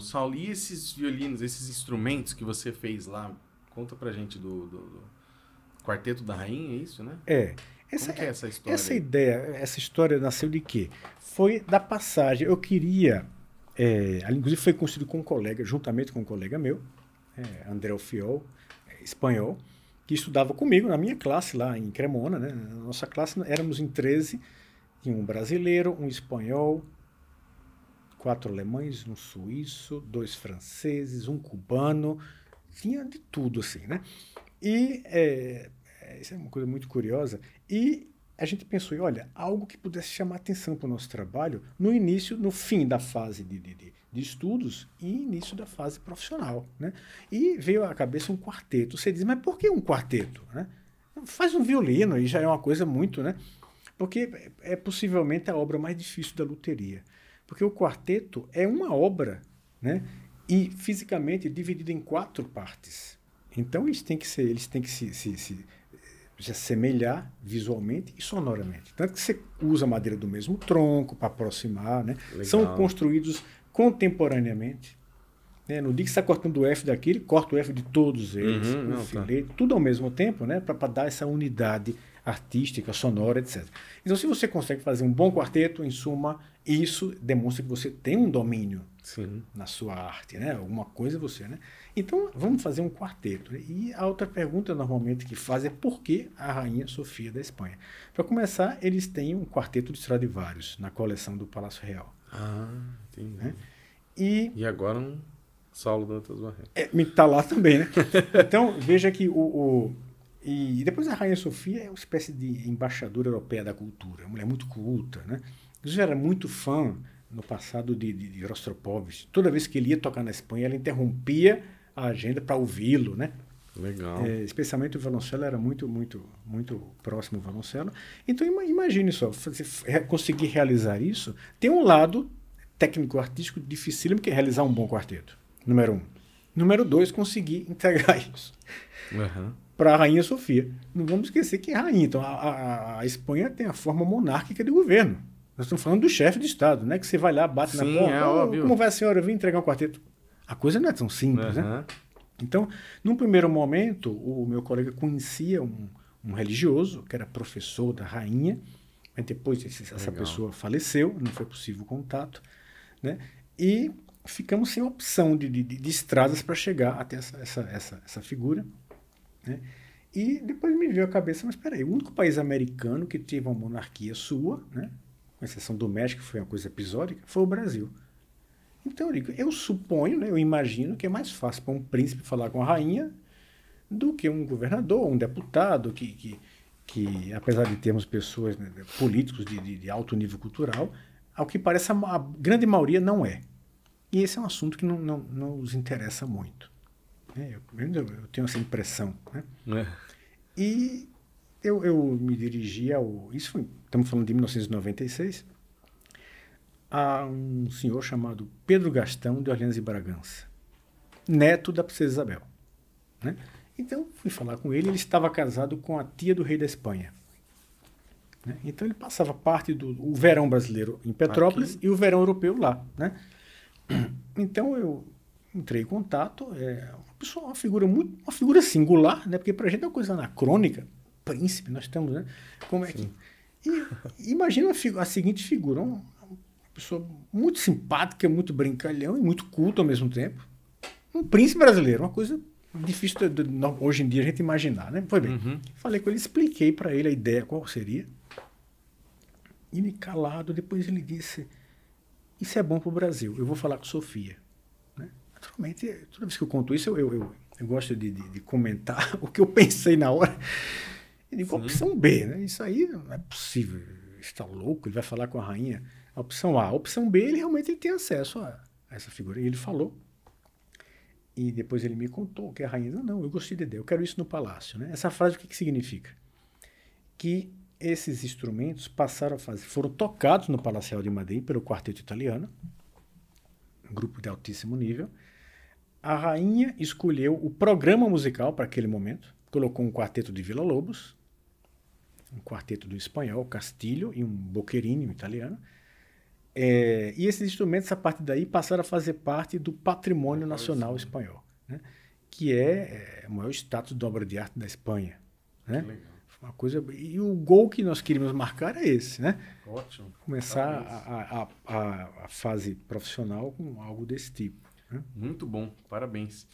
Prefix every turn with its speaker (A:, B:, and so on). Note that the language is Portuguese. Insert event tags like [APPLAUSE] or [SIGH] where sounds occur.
A: Saulo, e esses violinos, esses instrumentos que você fez lá? Conta pra gente do, do, do Quarteto da Rainha, é isso, né? É. Essa, é essa história? Essa aí? ideia, essa história nasceu de quê? Foi da passagem. Eu queria. É, inclusive foi construído com um colega, juntamente com um colega meu, é, André Fiol, é, espanhol, que estudava comigo na minha classe lá em Cremona, né? Na nossa classe éramos em 13, tinha um brasileiro, um espanhol, quatro alemães, um suíço, dois franceses, um cubano, tinha de tudo assim, né? E é, é isso é uma coisa muito curiosa. E a gente pensou, olha, algo que pudesse chamar atenção para o nosso trabalho no início, no fim da fase de, de, de estudos e início da fase profissional, né? E veio à cabeça um quarteto. Você diz, mas por que um quarteto, né? Faz um violino e já é uma coisa muito, né? Porque é, é possivelmente a obra mais difícil da luteria. Porque o quarteto é uma obra, né? E fisicamente é dividido em quatro partes. Então eles têm que ser, eles têm que se, se, se, se assemelhar visualmente e sonoramente. Tanto que você usa a madeira do mesmo tronco para aproximar, né? Legal. São construídos contemporaneamente. Né? No dia que está cortando o F daqui, ele corta o F de todos eles, uhum, o não, tá. filete, tá. tudo ao mesmo tempo, né? Para dar essa unidade artística, sonora, etc. Então, se você consegue fazer um bom quarteto, em suma, isso demonstra que você tem um domínio Sim. na sua arte, né? Alguma coisa é você, né? Então, vamos fazer um quarteto. E a outra pergunta, normalmente, que faz é por que a Rainha Sofia da Espanha? Para começar, eles têm um quarteto de Stradivarius na coleção do Palácio Real. Ah, entendi. Né? E, e agora um Saulo Dantas Barreto. É, tá lá também, né? [LAUGHS] Então, veja que o, o e, depois a Rainha Sofia é uma espécie de embaixadora europeia da cultura, uma mulher muito culta, né? Eu já era muito fã no passado de, de, de Rostropovich. Toda vez que ele ia tocar na Espanha, ela interrompia a agenda para ouvi-lo, né? Legal. É, especialmente o Valoncelo era muito, muito, muito próximo ao Valoncelo. Então imagine só, conseguir realizar isso tem um lado técnico-artístico dificílimo que é realizar um bom quarteto, número um. Número dois, conseguir entregar [LAUGHS] isso uhum. para a rainha Sofia. Não vamos esquecer que é rainha. Então, a, a, a, Espanha tem a forma monárquica de governo. Nós estamos falando do chefe de Estado, né? Que você vai lá, bate Sim, na porta. É óbvio. Como vai a senhora? vir entregar um quarteto. A coisa não é tão simples, uhum. né? Então, num primeiro momento, o meu colega conhecia um, um religioso, que era professor da rainha, mas depois esse, essa pessoa faleceu, não foi possível o contato, né? E ficamos sem opção de, de, de estradas para chegar até essa, essa, essa, essa figura. Né? E depois me veio a cabeça, mas peraí, o único país americano que teve uma monarquia sua, né? com exceção do México, foi uma coisa episódica, foi o Brasil. Então eu, digo, eu suponho, né, eu imagino que é mais fácil para um príncipe falar com a rainha do que um governador, um deputado, que, que, que apesar de termos pessoas, né, políticos de, de, de alto nível cultural, ao que parece a, a grande maioria não é. E esse é um assunto que não, não, não nos interessa muito. Né? Eu, eu, tenho essa impressão. Né? É. E eu, eu me dirigi ao. Isso foi, estamos falando de 1996. A um senhor chamado Pedro Gastão de Orleans e Bragança, neto da Princesa Isabel. Né? Então, fui falar com ele. Ele estava casado com a tia do rei da Espanha. Né? Então, ele passava parte do verão brasileiro em Petrópolis Aqui. e o verão europeu lá. Né? [CLEARS THROAT] Então eu entrei em contato, é uma pessoa, uma figura muito, uma figura singular, né? Porque pra gente é uma coisa anacrônica, príncipe, nós estamos, né? Como é Sim. que... E, imagina a, a, seguinte figura, uma, uma pessoa muito simpática, muito brincalhão e muito culto ao mesmo tempo. Um príncipe brasileiro, uma coisa difícil de, de, hoje em dia a gente imaginar, né? Foi bem. Uhum. Falei com ele, expliquei para ele a ideia, qual seria. E ele calado, depois ele disse: isso é bom para o Brasil. Eu vou falar com Sofia. Né? Naturalmente, toda vez que eu conto isso, eu, eu, eu, eu gosto de, de, de, comentar [LAUGHS] o que eu pensei na hora. Eu digo, Sim. opção B, né? Isso aí não é possível. Está louco, ele vai falar com a rainha. A opção A. A opção B, ele realmente ele tem acesso a, a essa figura. E ele falou. E depois ele me contou que a rainha não, não, eu gostei de Dedé, eu quero isso no palácio. Né? Essa frase o que, que significa? Que esses instrumentos passaram a fazer, foram tocados no Palacial de Madrid pelo quarteto italiano, um grupo de altíssimo nível. A rainha escolheu o programa musical para aquele momento, colocou um quarteto de Vila Lobos, um quarteto do espanhol, Castilho, e um boquerinho italiano. É, e esses instrumentos, a partir daí, passaram a fazer parte do patrimônio nacional espanhol, né? que é, é o maior status de obra de arte da Espanha. Né? Que legal. Uma coisa. E o gol que nós queríamos marcar é esse, né? Ótimo. Começar a, a, a, a, fase profissional com algo desse tipo. Né? Muito bom, parabéns.